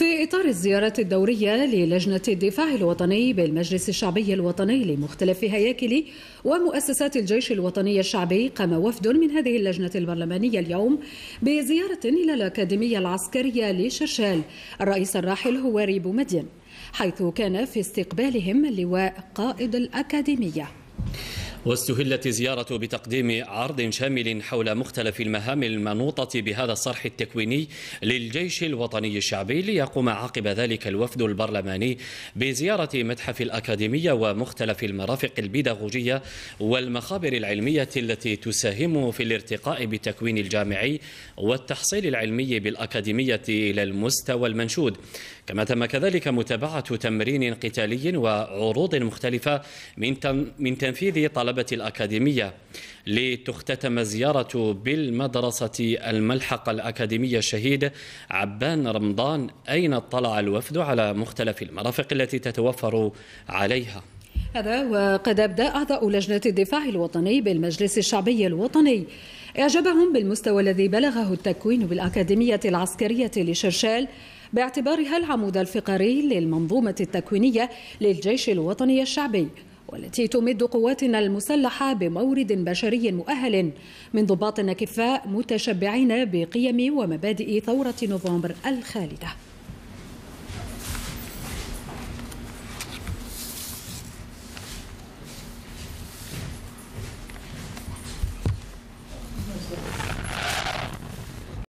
في إطار الزيارة الدورية للجنة الدفاع الوطني بالمجلس الشعبي الوطني لمختلف هياكل ومؤسسات الجيش الوطني الشعبي قام وفد من هذه اللجنة البرلمانية اليوم بزيارة إلى الأكاديمية العسكرية لشرشال الرئيس الراحل هواري بومدين حيث كان في استقبالهم اللواء قائد الأكاديمية واستهلت الزيارة بتقديم عرض شامل حول مختلف المهام المنوطة بهذا الصرح التكويني للجيش الوطني الشعبي ليقوم عقب ذلك الوفد البرلماني بزيارة متحف الأكاديمية ومختلف المرافق البيداغوجية والمخابر العلمية التي تساهم في الارتقاء بالتكوين الجامعي والتحصيل العلمي بالأكاديمية إلى المستوى المنشود كما تم كذلك متابعة تمرين قتالي وعروض مختلفة من تنفيذ طلب الطلبة الأكاديمية لتختتم زيارة بالمدرسة الملحقة الأكاديمية الشهيد عبان رمضان أين اطلع الوفد على مختلف المرافق التي تتوفر عليها هذا وقد أبدأ أعضاء لجنة الدفاع الوطني بالمجلس الشعبي الوطني إعجابهم بالمستوى الذي بلغه التكوين بالأكاديمية العسكرية لشرشال باعتبارها العمود الفقري للمنظومة التكوينية للجيش الوطني الشعبي والتي تمد قواتنا المسلحة بمورد بشري مؤهل من ضباط كفاء متشبعين بقيم ومبادئ ثورة نوفمبر الخالدة